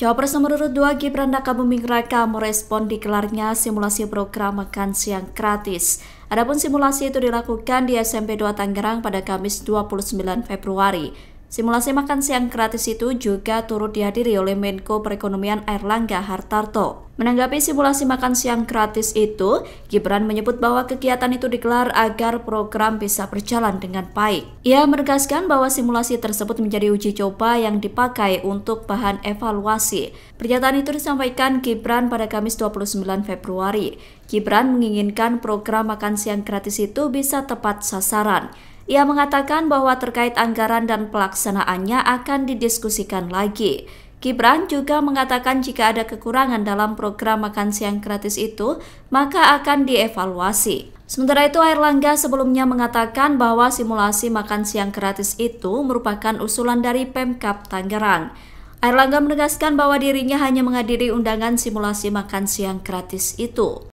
Cawapres nomor urut 2 Gibran Raka Buming Raka merespon dikelarnya simulasi program makan siang gratis. Adapun simulasi itu dilakukan di SMP 2 Tangerang pada Kamis 29 Februari. Simulasi makan siang gratis itu juga turut dihadiri oleh Menko Perekonomian Erlangga Hartarto. Menanggapi simulasi makan siang gratis itu, Gibran menyebut bahwa kegiatan itu digelar agar program bisa berjalan dengan baik. Ia menegaskan bahwa simulasi tersebut menjadi uji coba yang dipakai untuk bahan evaluasi. Pernyataan itu disampaikan Gibran pada Kamis 29 Februari. Gibran menginginkan program makan siang gratis itu bisa tepat sasaran. Ia mengatakan bahwa terkait anggaran dan pelaksanaannya akan didiskusikan lagi. Gibran juga mengatakan jika ada kekurangan dalam program makan siang gratis itu, maka akan dievaluasi. Sementara itu, Air Langga sebelumnya mengatakan bahwa simulasi makan siang gratis itu merupakan usulan dari Pemkap Tangerang. Air Langga menegaskan bahwa dirinya hanya menghadiri undangan simulasi makan siang gratis itu.